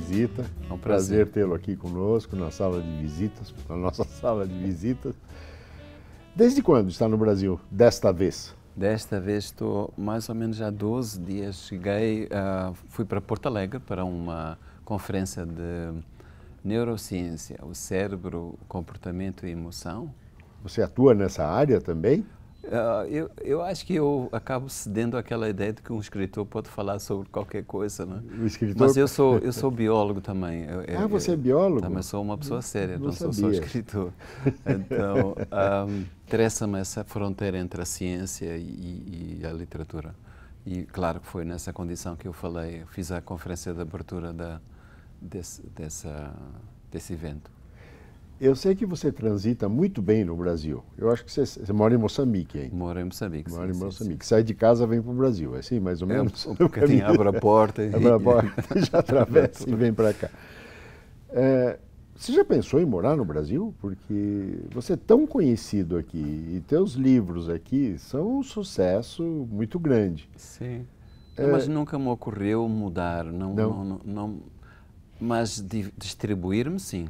visita. É um prazer, prazer. tê-lo aqui conosco na sala de visitas, na nossa sala de visitas. Desde quando está no Brasil, desta vez? Desta vez estou mais ou menos há 12 dias. Cheguei, uh, fui para Porto Alegre para uma conferência de neurociência, o cérebro, comportamento e emoção. Você atua nessa área também? Ah, eu, eu acho que eu acabo cedendo àquela ideia de que um escritor pode falar sobre qualquer coisa, né? O escritor... Mas eu sou, eu sou biólogo também. Eu, eu, ah, você é biólogo? Também sou uma pessoa séria, não, não sou só escritor. Então, um, ah, interessa-me essa fronteira entre a ciência e, e, a literatura. E claro que foi nessa condição que eu falei, fiz a conferência de abertura da, desse, dessa, desse evento. Eu sei que você transita muito bem no Brasil. Eu acho que você, você mora em Moçambique hein? Moro em Moçambique. Mora em Moçambique. Sim, sim. Sai de casa, vem para o Brasil. É assim, mais ou é, menos. Um porque tem abre a porta e abre a porta, já atravessa e vem para cá. É, você já pensou em morar no Brasil? Porque você é tão conhecido aqui e teus livros aqui são um sucesso muito grande. Sim. É, mas nunca me ocorreu mudar, não, não. não, não mas distribuir-me sim.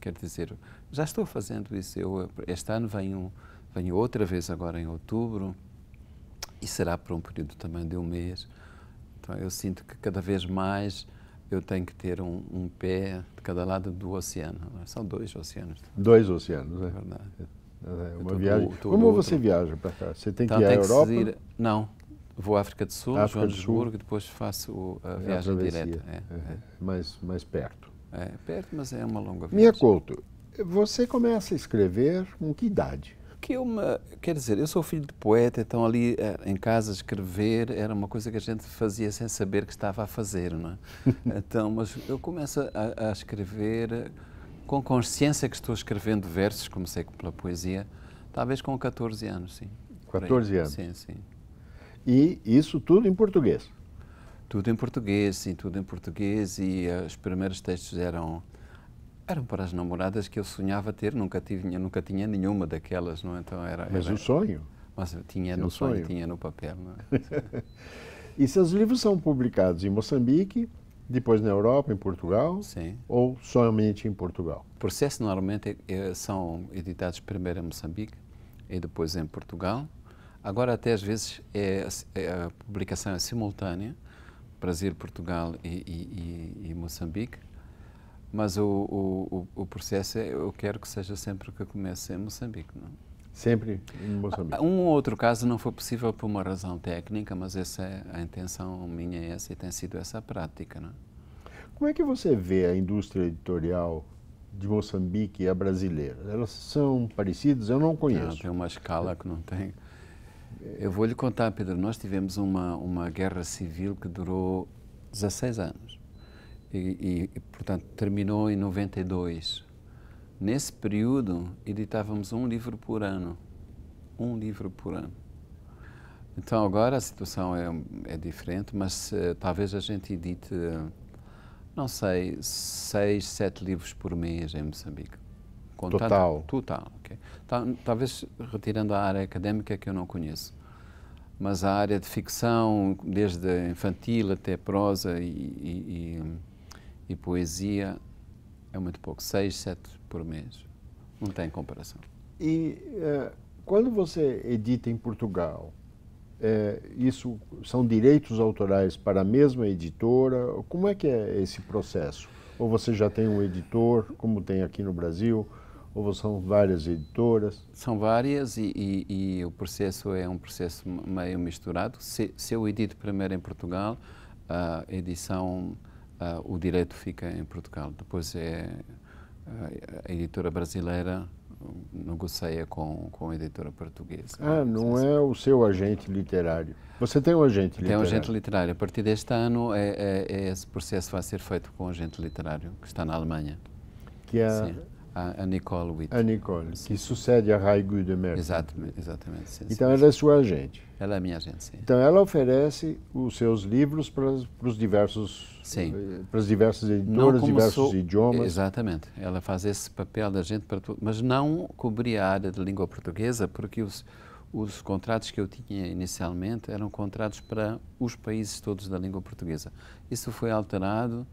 Quer dizer, já estou fazendo isso. Eu, este ano venho, venho outra vez agora em outubro e será por um período também de um mês. Então eu sinto que cada vez mais eu tenho que ter um, um pé de cada lado do oceano. É? São dois oceanos. Dois oceanos, é. Verdade. É, é, é uma viagem. viagem. Tô, Como você viaja para cá? Você tem então, que ir à Europa? Ir, não, vou à África do Sul, África Joanesburgo, do Sul. e depois faço a viagem a direta. É, é. Mais, mais perto. É, perto, mas é uma longa viagem. Minha Couto, você começa a escrever com que idade? Que eu, quer dizer, eu sou filho de poeta, então ali eh, em casa escrever era uma coisa que a gente fazia sem saber que estava a fazer, não é? Então, mas eu começo a, a escrever com consciência que estou escrevendo versos, comecei pela poesia, talvez com 14 anos, sim. 14 anos? Sim, sim. E isso tudo em português? tudo em português, sim, tudo em português e uh, os primeiros textos eram eram para as namoradas que eu sonhava ter, nunca tive, nunca tinha nenhuma daquelas, não é? então era. Mas era, um sonho. Mas tinha no sonho, sonho, tinha no papel, não é? e seus livros são publicados em Moçambique, depois na Europa, em Portugal, sim. ou somente em Portugal? O processo normalmente é, são editados primeiro em Moçambique e depois em Portugal. Agora até às vezes é, é, a publicação é simultânea, Brasil, Portugal e, e, e Moçambique. Mas o, o, o, processo é, eu quero que seja sempre que comece em Moçambique, não? É? Sempre em Moçambique. Ah, um ou outro caso não foi possível por uma razão técnica, mas essa é a intenção minha é essa e tem sido essa a prática, não? É? Como é que você vê a indústria editorial de Moçambique e a brasileira? Elas são parecidas? Eu não conheço. Não, tem uma escala que não tem. Eu vou lhe contar, Pedro, nós tivemos uma, uma guerra civil que durou 16 anos e, e, portanto, terminou em 92. Nesse período, editávamos um livro por ano. Um livro por ano. Então, agora a situação é, é diferente, mas eh, talvez a gente edite, eh, não sei, seis, sete livros por mês em Moçambique total. Total, Talvez retirando a área académica que eu não conheço, mas a área de ficção, desde infantil até prosa e, e, e, e poesia, é muito pouco, seis, sete por mês. Não tem comparação. E uh, quando você edita em Portugal, é, isso são direitos autorais para a mesma editora? Como é que é esse processo? Ou você já tem um editor, como tem aqui no Brasil? Ou são várias editoras? São várias e, e, e o processo é um processo meio misturado. Se, se eu edito primeiro em Portugal, a edição, o direito fica em Portugal. Depois é a, a editora brasileira negocia com, com a editora portuguesa. Ah, não é o seu agente literário. Você tem um agente tem literário? Tem um agente literário. A partir deste ano, é, é, é, esse processo vai ser feito com um agente literário que está na Alemanha. Que é, Sim a, a Nicole Witt. A Nicole, sim. que sucede a Raigu de Merck. Exatamente, exatamente. Sim, então, sim. ela é sua agente. Ela é minha agente, sim. Então, ela oferece os seus livros para, para os diversos... Sim. Eh, para as diversas editoras, diversos idiomas. Exatamente. Ela faz esse papel da gente para tudo. Mas não cobria a área de língua portuguesa, porque os, os contratos que eu tinha inicialmente eram contratos para os países todos da língua portuguesa. Isso foi alterado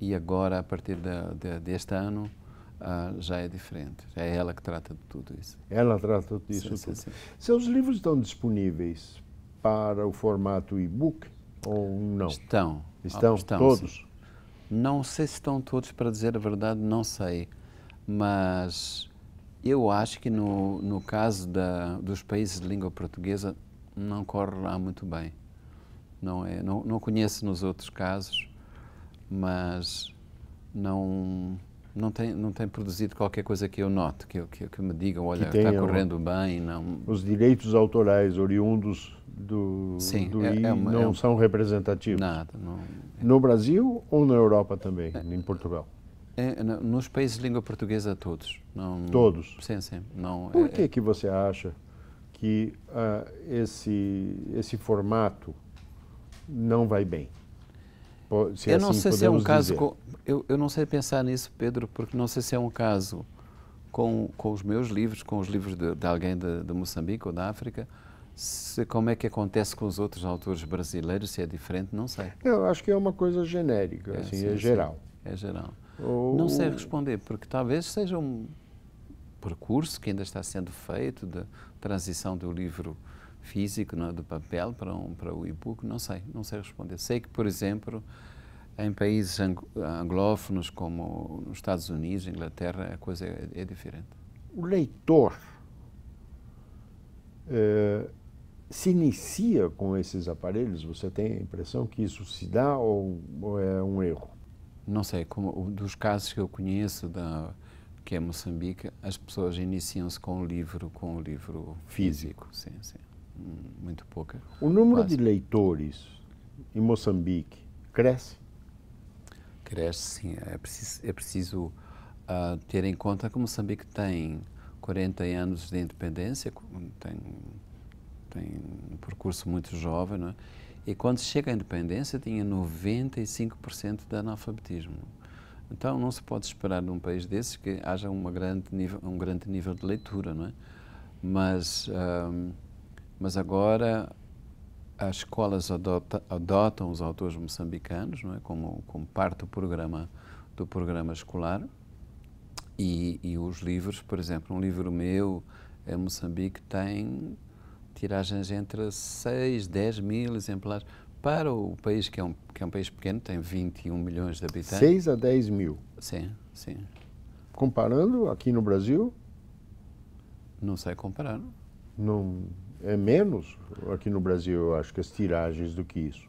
e agora, a partir de, de, deste ano, ah, já é diferente. é ela que trata de tudo isso. Ela trata de sim, tudo. isso sim. Seus livros estão disponíveis para o formato e-book ou não? Estão. Estão, estão todos? Não sei se estão todos, para dizer a verdade, não sei. Mas eu acho que no, no caso da, dos países de língua portuguesa não corre lá muito bem. Não, é, não, não conheço nos outros casos, mas não não tem, não tem produzido qualquer coisa que eu note, que, eu, que, que me digam, olha, está correndo bem. Não... Os direitos autorais oriundos do, Sim, do é, I é uma, é não é um... são representativos? Nada. Não... No Brasil ou na Europa também, é. em Portugal? É, nos países de língua portuguesa todos. Não, todos? Sim, sim. Não, Por que, é, que você acha que uh, esse, esse formato não vai bem? se eu não assim sei se é um caso com, eu, eu não sei pensar nisso Pedro porque não sei se é um caso com, com os meus livros com os livros de, de alguém de, de, Moçambique ou da África se, como é que acontece com os outros autores brasileiros se é diferente não sei eu acho que é uma coisa genérica é, assim sim, é geral sim, é geral ou... não sei responder porque talvez seja um percurso que ainda está sendo feito de transição do livro físico, não é? do papel para, um, para o e-book, não sei, não sei responder. Sei que, por exemplo, em países anglófonos como nos Estados Unidos, Inglaterra, a coisa é, é diferente. O leitor é, se inicia com esses aparelhos? Você tem a impressão que isso se dá ou, ou é um erro? Não sei, como, dos casos que eu conheço da que é Moçambique, as pessoas iniciam-se com o livro, com o livro físico, físico sim, sim muito pouca. O número Quase. de leitores em Moçambique cresce? Cresce, sim. É preciso, é preciso uh, ter em conta que Moçambique tem 40 anos de independência, tem, tem um percurso muito jovem, não é? E quando chega à independência tinha 95% de analfabetismo. Então não se pode esperar num país desses que haja uma grande nível, um grande nível de leitura, não é? Mas... Ah, mas agora as escolas adota, adotam os autores moçambicanos não é? como, como parte do programa, do programa escolar e, e os livros, por exemplo, um livro meu em Moçambique tem tiragens entre 6, 10 mil exemplares. Para o país, que é um, que é um país pequeno, tem 21 milhões de habitantes. 6 a 10 mil? Sim, sim. Comparando aqui no Brasil? Não sei comparar. Não, é menos aqui no Brasil, eu acho que as tiragens do que isso.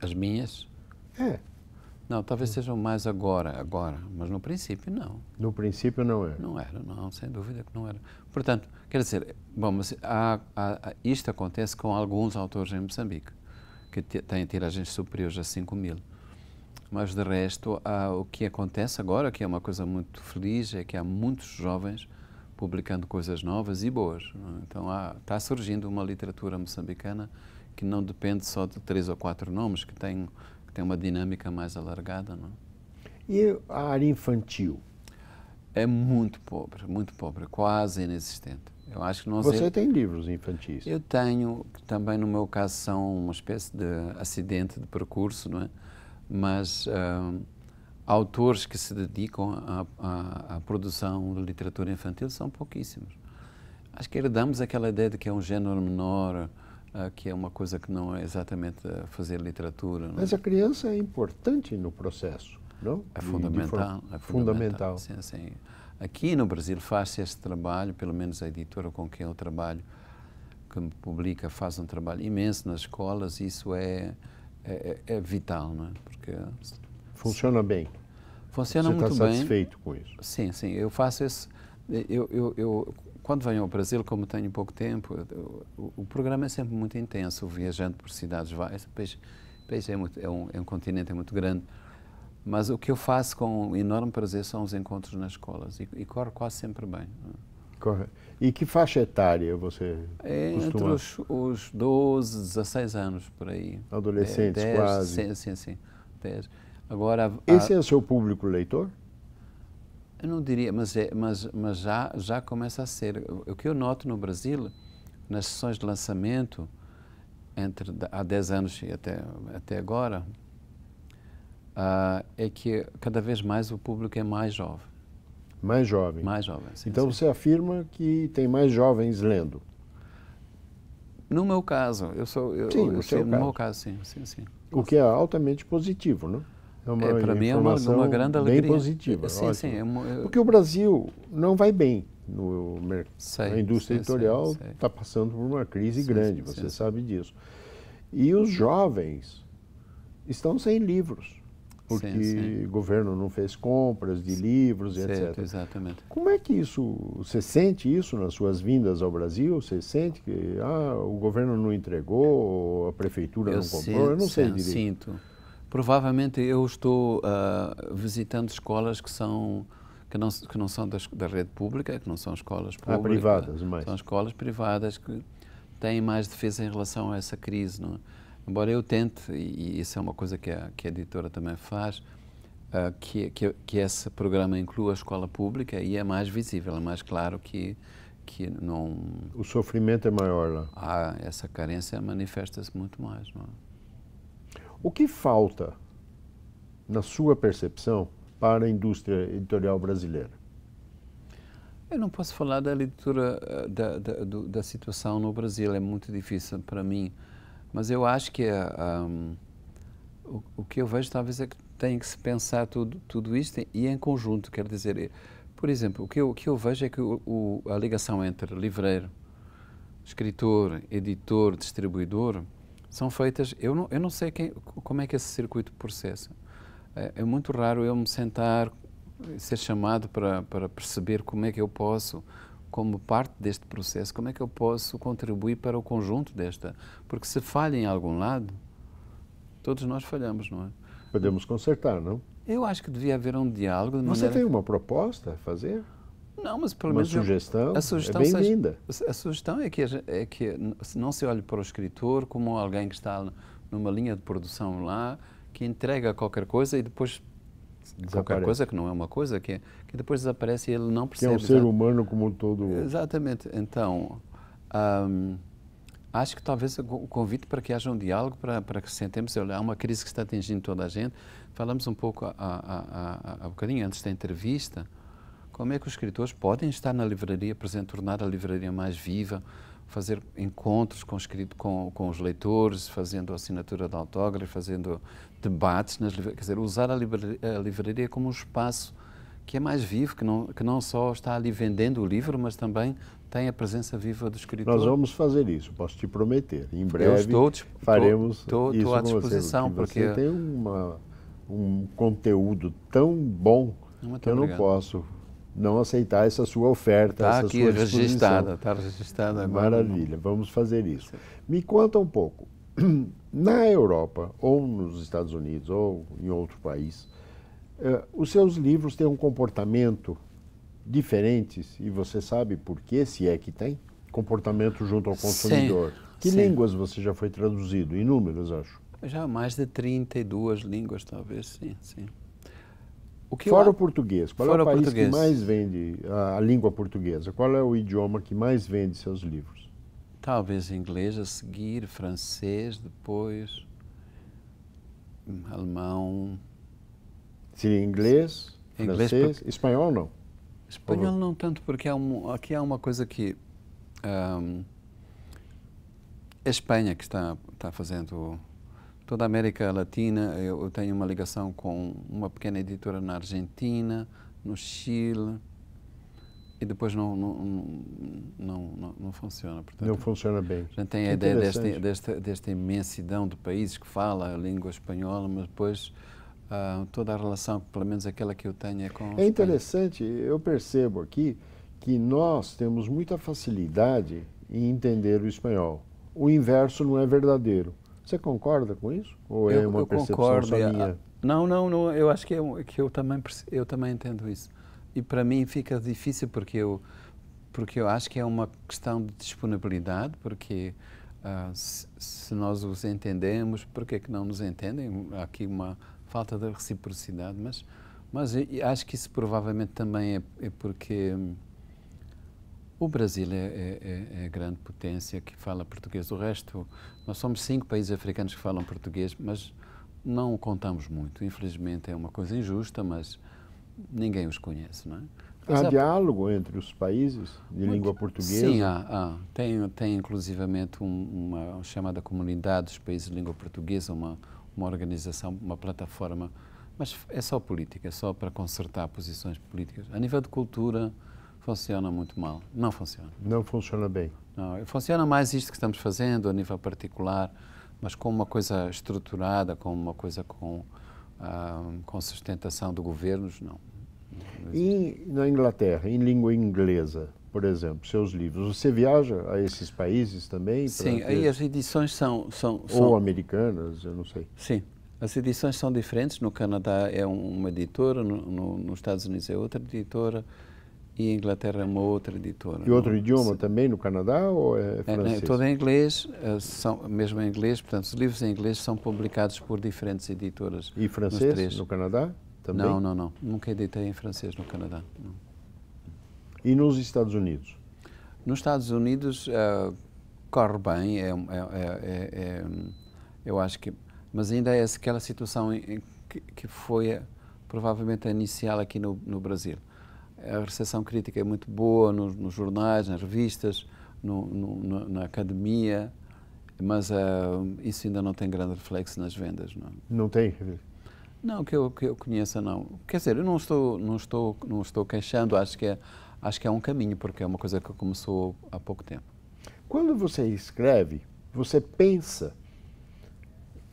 As minhas? É. Não, talvez sejam mais agora, agora, mas no princípio não. No princípio não era. É. Não era, não, sem dúvida que não era. Portanto, quer dizer, bom, mas há, há, isto acontece com alguns autores em Moçambique, que têm tiragens superiores a 5 mil. Mas de resto, há, o que acontece agora, que é uma coisa muito feliz, é que há muitos jovens publicando coisas novas e boas. Então está surgindo uma literatura moçambicana que não depende só de três ou quatro nomes, que tem, que tem uma dinâmica mais alargada. Não? É? E a área infantil? É muito pobre, muito pobre, quase inexistente. Eu acho que não. Você tem livros infantis? Eu tenho, que também no meu caso são uma espécie de acidente de percurso, não é? Mas. Uh autores que se dedicam à, produção de literatura infantil são pouquíssimos. Acho que herdamos aquela ideia de que é um género menor, uh, que é uma coisa que não é exatamente eh, fazer literatura. Não? É? Mas a criança é importante no processo, não? É fundamental. De, de é fundamental. fundamental. Sim, sim. Aqui no Brasil faz-se este trabalho, pelo menos a editora com quem eu trabalho, que me publica, faz um trabalho imenso nas escolas, e isso é, é, é, é vital, não é? Porque Funciona bem. Funciona Você tá muito tá bem. Você está satisfeito com isso? Sim, sim. Eu faço isso. Eu, eu, eu, quando venho ao Brasil, como tenho pouco tempo, eu, o, o, programa é sempre muito intenso, viajando por cidades várias. Depois, depois é, muito, é, um, é um continente é muito grande. Mas o que eu faço com enorme prazer são os encontros nas escolas e, e corre quase sempre bem. Corre. E que faixa etária você é, costuma? Entre os, os 12, 16 anos, por aí. Adolescentes, 10, é, quase. Sim, sim, sim. 10. Agora, Esse é o seu público leitor? Eu não diria, mas, é, mas, mas já, já começa a ser. O que eu noto no Brasil, nas sessões de lançamento, entre há 10 anos e até, até agora, uh, é que cada vez mais o público é mais jovem. Mais jovem? Mais jovem, sim, Então sim. você afirma que tem mais jovens lendo? No meu caso, eu sou. Eu, sim, eu, no, eu, no caso. meu caso, sim, sim, sim. O que é altamente positivo, não? Né? É uma é, para mim é uma, uma, grande alegria. Bem positiva. É, sim, sim, é uma, eu... É- porque o Brasil não vai bem no mercado. A indústria sei, editorial está passando por uma crise sei, grande, sei, você sabe disso. E os jovens estão sem livros, porque o governo não fez compras de livros e etc. Exatamente. Como é que isso, você sente isso nas suas vindas ao Brasil? Você sente que ah, o governo não entregou, a prefeitura eu não comprou? eu não sei direito. Sinto Provavelmente eu estou uh, visitando escolas que são que não, que não são das, da rede pública, que não são escolas ah, públicas. Ah, privadas, mais. São escolas privadas que têm mais defesa em relação a essa crise. Não? É? Embora eu tente, e isso é uma coisa que a, que a editora também faz, uh, que, que, que esse programa inclua a escola pública e é mais visível, é mais claro que, que não... O sofrimento é maior lá. Ah, essa carência manifesta-se muito mais, não é? O que falta, na sua percepção, para a indústria editorial brasileira? Eu não posso falar da leitura eh, da, da, da situação no Brasil, é muito difícil para mim. Mas eu acho que um, eh, o, o, que eu vejo talvez é que tem que se pensar tudo, tudo isto e em conjunto, quer dizer, eh, por exemplo, o que eu, o que eu vejo é que o, o, a ligação entre livreiro, escritor, editor, distribuidor, são feitas. Eu não, eu não sei quem, como é que esse circuito processa. É, é, muito raro eu me sentar, ser chamado para, para perceber como é que eu posso, como parte deste processo, como é que eu posso contribuir para o conjunto desta. Porque se falha em algum lado, todos nós falhamos, não é? Podemos consertar, não? Eu acho que devia haver um diálogo. Você maneira... tem uma proposta a fazer? Não, mas pelo menos. Uma sugestão, a é sugestão é bem-vinda. A sugestão é que, é que não se olhe para o escritor como alguém que está numa linha de produção lá, que entrega qualquer coisa e depois. Qualquer coisa que não é uma coisa, que, que depois desaparece e ele não percebe. Que é um ser humano como todo. Exatamente. Então. Hum, acho que talvez o convite para que haja um diálogo, para, para que sentemos, olha, há é uma crise que está atingindo toda a gente. Falamos um pouco há, há bocadinho, antes da entrevista, como é que os escritores podem estar na livraria presente, tornar a livraria mais viva, fazer encontros com, com, com os leitores, fazendo assinatura de autógrafo, fazendo debates, nas, quer dizer, usar a livraria, a livraria como um espaço que é mais vivo, que não, que não só está ali vendendo o livro, mas também tem a presença viva do escritor. Nós vamos fazer isso, posso te prometer. Em breve estou, faremos estou, isso estou à disposição, você, porque, você tem uma, um conteúdo tão bom Muito que eu não posso não aceitar essa sua oferta. Está aqui registrada, está registrada agora. Maravilha, vamos fazer isso. Me conta um pouco. Na Europa, ou nos Estados Unidos, ou em outro país, eh, os seus livros têm um comportamento diferente, e você sabe por que, se é que tem, comportamento junto ao consumidor. Sim. Que Sim. línguas você já foi traduzido? Inúmeras, acho. Já mais de 32 línguas, talvez, sim, sim. O que Fora eu... o português, qual é Fora é o, país português. que mais vende a, a, língua portuguesa? Qual é o idioma que mais vende seus livros? Talvez inglês a seguir, francês depois, alemão. Seria inglês, inglês francês, por... espanhol não? Espanhol não tanto, porque há um, aqui há uma coisa que... Um, é a Espanha que está, está fazendo toda a América Latina. Eu, eu, tenho uma ligação com uma pequena editora na Argentina, no Chile. E depois não, não, não, não, não funciona. Portanto, não funciona bem. A gente tem que a ideia desta, desta, desta imensidão de países que fala a língua espanhola, mas depois Uh, toda a relação, pelo menos aquela que eu tenho é com. É interessante, eu percebo aqui que nós temos muita facilidade em entender o espanhol. O inverso não é verdadeiro. Você concorda com isso? Ou é eu, é uma eu percepção concordo. só é, minha? Ah, não, não, não. Eu acho que, eu, é que eu, também, eu também entendo isso. E para mim fica difícil porque eu, porque eu acho que é uma questão de disponibilidade, porque uh, se, se, nós os entendemos, por que não nos entendem? Há aqui uma falta de reciprocidade, mas, mas acho que isso provavelmente também é, é porque... Hum, o Brasil é, é, é, é, a grande potência que fala português. O resto, nós somos cinco países africanos que falam português, mas não contamos muito. Infelizmente é uma coisa injusta, mas ninguém os conhece, não é? Mas há, diálogo entre os países de muito, língua portuguesa? Sim, há. há. Tem, tem inclusivamente um, uma chamada Comunidade dos Países de Língua Portuguesa, uma, uma organização, uma plataforma, mas é só política, é só para consertar posições políticas. A nível de cultura, Funciona muito mal. Não funciona. Não funciona bem. Não, funciona mais isto que estamos fazendo a nível particular, mas com uma coisa estruturada, com uma coisa com, ah, com sustentação de governos, não. e na Inglaterra, em língua inglesa, por exemplo, seus livros, você viaja a esses países também? Sim, aí as edições são, são, são... Ou americanas, eu não sei. Sim. As edições são diferentes. No Canadá é uma editora, no, no, nos Estados Unidos é outra editora e a Inglaterra é uma outra editora. E outro não, idioma também no Canadá ou é, é francês? É, é todo em inglês, eh, são, mesmo em inglês, portanto, os livros em inglês são publicados por diferentes editoras. E francês no Canadá também? Não, não, não. Nunca editei em francês no Canadá. Não. E nos Estados Unidos? Nos Estados Unidos uh, corre bem, é é, é, é, eu acho que. Mas ainda é aquela situação que, que foi eh, provavelmente a inicial aqui no, no Brasil a recepção crítica é muito boa nos, nos jornais, nas revistas, no, no, na academia, mas uh, isso ainda não tem grande reflexo nas vendas, não? É? Não tem. Não, que eu, que eu conheça, não. Quer dizer, eu não estou, não estou, não estou queixando, acho que, é, acho que é um caminho, porque é uma coisa que começou há pouco tempo. Quando você escreve, você pensa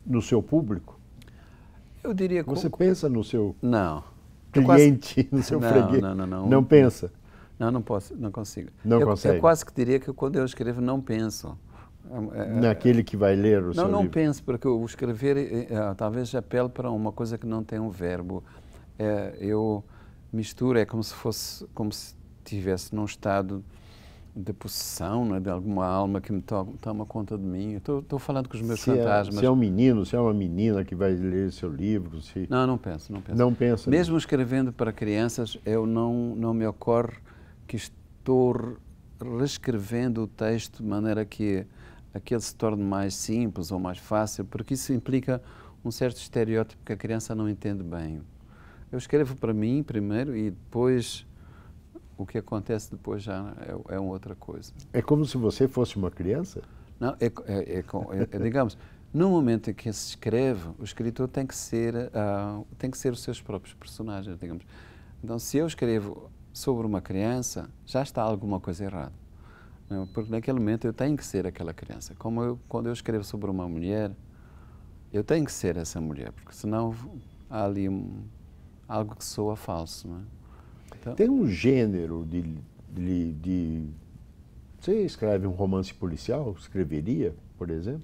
no seu público? Eu diria que. Você pensa no seu. Não cliente, quase... no seu não, freguês. Não, não, não. Não pensa. Não, não posso, não consigo. Não eu, consegue. Eu quase que diria que quando eu escrevo, não penso. É, é, é. Naquele que vai ler o não, seu Não, não penso, porque o escrever talvez apele para uma coisa que não tem um verbo. É, eu misturo, é como se fosse, como se estivesse num estado de possessão, né, de alguma alma que me to toma conta de mim. Estou falando com os meus se é, fantasmas. É, se é um menino, se é uma menina que vai ler seu livro, se... Não, não penso, não penso. Não Mesmo escrevendo para crianças, eu não não me ocorre que estou reescrevendo o texto de maneira que aquele se torne mais simples ou mais fácil, porque isso implica um certo estereótipo que a criança não entende bem. Eu escrevo para mim primeiro e depois o que acontece depois já é, é outra coisa. É como se você fosse uma criança? Não, é é, é, é, é, digamos, no momento em que se escreve, o escritor tem que ser, uh, tem que ser os seus próprios personagens, digamos. Então, se eu escrevo sobre uma criança, já está alguma coisa errada. Né? porque naquele momento eu tenho que ser aquela criança. Como eu, quando eu escrevo sobre uma mulher, eu tenho que ser essa mulher, porque senão há ali um, algo que soa falso, não é? Então... Tem um gênero de, de, de, Você escreve um romance policial? Escreveria, por exemplo?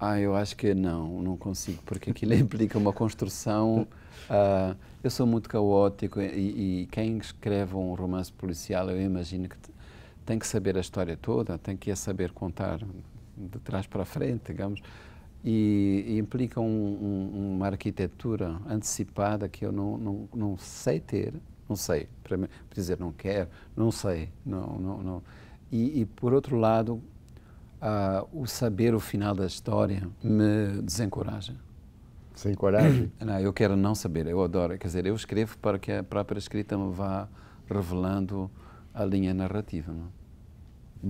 Ah, eu acho que não, não consigo, porque aquilo implica uma construção. Uh, eu sou muito caótico e, e, quem escreve um romance policial, eu imagino que tem que saber a história toda, tem que saber contar de trás para frente, digamos, e, e implica um, um, uma arquitetura antecipada que eu não, não, não sei ter não sei, para dizer não quero, não sei, não, não, não. E, e por outro lado, o saber o final da história me desencoraja. Sem coragem? Não, eu quero não saber, eu adoro. Quer dizer, eu escrevo para que a própria escrita me vá revelando a linha narrativa. Não? É?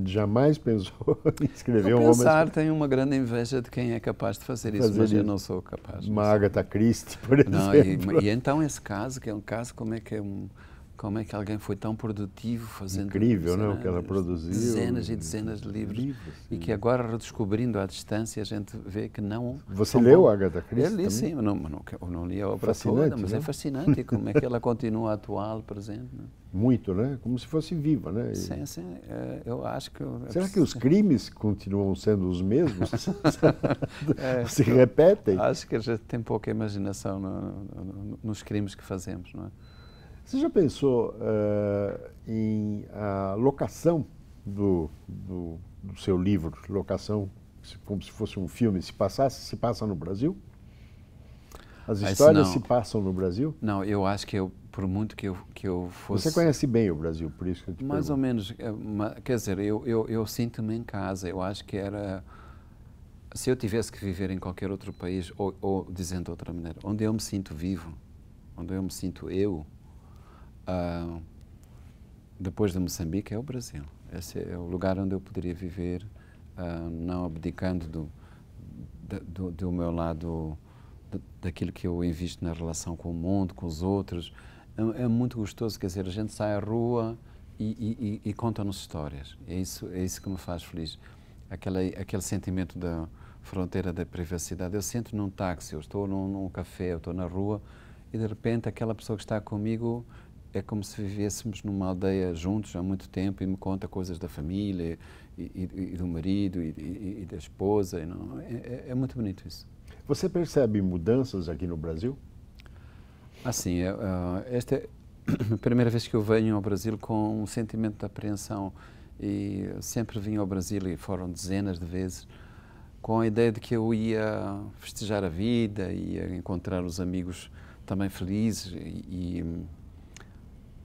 jamais pensou em escrever eu um pensar, tem uma grande inveja de quem é capaz de fazer, fazer isso, mas isso. eu não sou capaz. Uma Agatha Christie, por exemplo. Não, e, e, então esse caso, que é um caso como é que é um como é que alguém foi tão produtivo fazendo incrível dezenas, não é, o que ela produziu dezenas e dezenas de livros, livros e que agora redescobrindo à distância a gente vê que não você leu bom. Agatha Christie eu li também? sim não, não, não li a obra toda mas é né? fascinante como é que ela continua atual presente né? muito né como se fosse viva né e... sim sim eh, eu acho que será que os crimes continuam sendo os mesmos é, se repetem acho que a gente tem pouca imaginação no, no, nos crimes que fazemos não é? Você já pensou uh, em a locação do, do, do, seu livro, locação, como se fosse um filme, se passasse, se passa no Brasil? As histórias se passam no Brasil? Não, eu acho que eu, por muito que eu, que eu fosse... Você conhece bem o Brasil, por isso que eu te Mais pergunto. ou menos, é, quer dizer, eu, eu, eu sinto-me em casa, eu acho que era... Se eu tivesse que viver em qualquer outro país, ou, ou dizendo de outra maneira, onde eu me sinto vivo, onde eu me sinto eu, ah, depois de Moçambique, é o Brasil. Esse é o lugar onde eu poderia viver, ah, não abdicando do, do, do meu lado, daquilo que eu invisto na relação com o mundo, com os outros. É, é muito gostoso, quer dizer, a gente sai à rua e, e, e conta-nos histórias. É isso, é isso que me faz feliz. Aquele, aquele sentimento da fronteira da privacidade. Eu sento num táxi, eu estou num, num café, eu estou na rua e de repente aquela pessoa que está comigo é como se vivêssemos numa aldeia juntos há muito tempo e me conta coisas da família e, e, e do marido e, e da esposa. É, é, é, muito bonito isso. Você percebe mudanças aqui no Brasil? Assim, ah, eu, é, é, esta é a primeira vez que eu venho ao Brasil com um sentimento de apreensão e sempre vim ao Brasil e foram dezenas de vezes com a ideia de que eu ia festejar a vida, e encontrar os amigos também felizes e,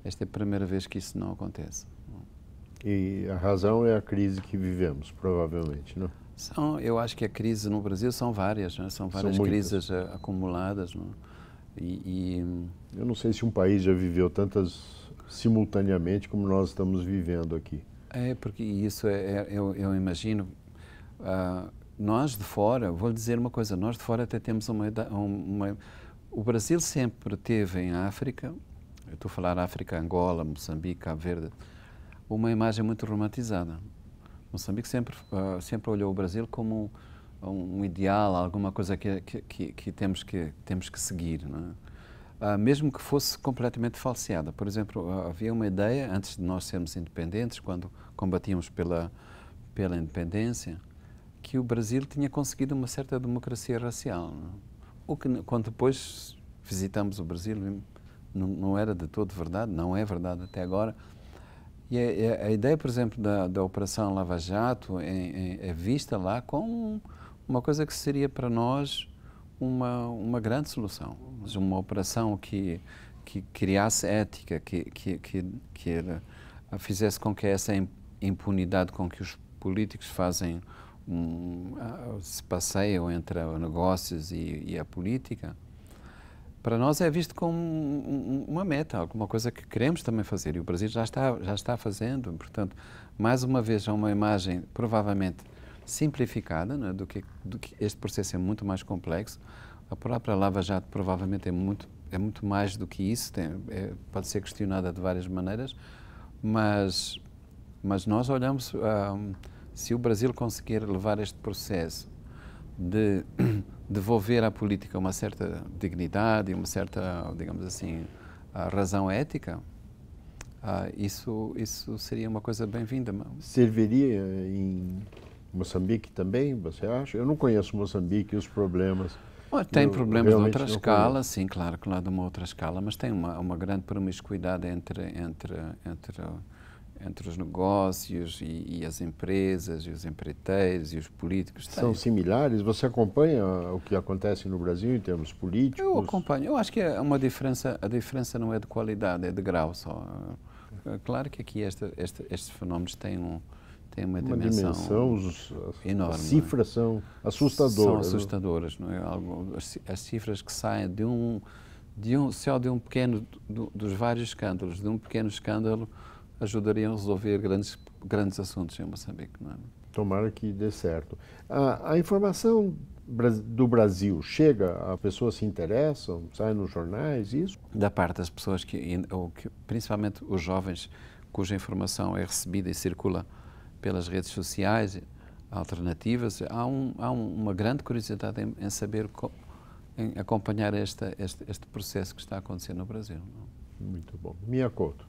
esta é a primeira vez que isso não acontece. E a razão é a crise que vivemos, provavelmente, não? São, eu acho que a crise no Brasil são várias, né? são várias são crises eh, acumuladas. Não? É? E, e, Eu não sei se um país já viveu tantas simultaneamente como nós estamos vivendo aqui. É, porque isso é, é eu, eu, imagino. Uh, nós de fora, vou lhe dizer uma coisa, nós de fora até temos uma, uma. O Brasil sempre teve em África eu estou a falar África, Angola, Moçambique, Cabo Verde, uma imagem muito romantizada. Moçambique sempre, uh, sempre olhou o Brasil como um, um ideal, alguma coisa que, que, que, que, temos, que temos que seguir, uh, mesmo que fosse completamente falseada. Por exemplo, ah, havia uma ideia, antes de nós sermos independentes, quando combatíamos pela, pela independência, que o Brasil tinha conseguido uma certa democracia racial. É? O que, quando depois visitamos o Brasil, não, não era de todo verdade, não é verdade até agora. E a, é, é, a ideia, por exemplo, da, da Operação Lava Jato em, é, em, é vista lá como uma coisa que seria para nós uma, uma grande solução. Uma operação que, que criasse ética, que, que, que, que era, fizesse com que essa impunidade com que os políticos fazem um, se passeiam entre negócios e, e a política para nós é visto como uma meta, alguma coisa que queremos também fazer. E o Brasil já está, já está fazendo. Portanto, mais uma vez, é uma imagem provavelmente simplificada né, do, que, do que este processo é muito mais complexo. A própria Lava Jato provavelmente é muito, é muito mais do que isso, tem, é, pode ser questionada de várias maneiras, mas, mas nós olhamos, ah, se o Brasil conseguir levar este processo de devolver à política uma certa dignidade, uma certa, digamos assim, razão ética, ah, isso, isso seria uma coisa bem-vinda. Serviria em Moçambique também, você acha? Eu não conheço Moçambique e os problemas. tem problemas de outra escala, conheço. sim, claro que de uma outra escala, mas tem uma, uma grande promiscuidade entre, entre, entre entre os negócios e, e, as empresas, e os empreiteiros e os políticos. São similares? Você acompanha o que acontece no Brasil em termos políticos? Eu acompanho. Eu acho que é uma diferença, a diferença não é de qualidade, é de grau só. É claro que aqui estes fenómenos têm, um, têm uma, uma dimensão, dimensão os, enorme. As é? cifras são assustadoras. São né? assustadoras, não é? Algo, as, as cifras que saem de um, de um, só de um pequeno, do, dos vários escândalos, de um pequeno escândalo ajudariam a resolver grandes, grandes assuntos em Moçambique. Não é? Tomara que dê certo. A, a informação do Brasil chega, as pessoas se interessam, sai nos jornais, isso? Da parte das pessoas, que, ou que, principalmente os jovens, cuja informação é recebida e circula pelas redes sociais alternativas, há, um, há uma grande curiosidade em, em saber, em acompanhar esta, este, este, processo que está acontecendo no Brasil. É? Muito bom. Minha conta.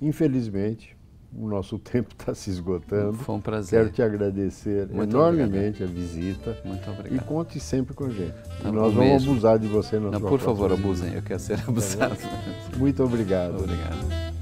Infelizmente, o nosso tempo está se esgotando. Foi um prazer. Quero te agradecer Muito enormemente obrigado. a visita. Muito obrigado. E conte sempre com a gente. Tá nós vamos mesmo. abusar de você na Não, por favor, abusem. Eu quero ser abusado. Tá Muito obrigado. Obrigado.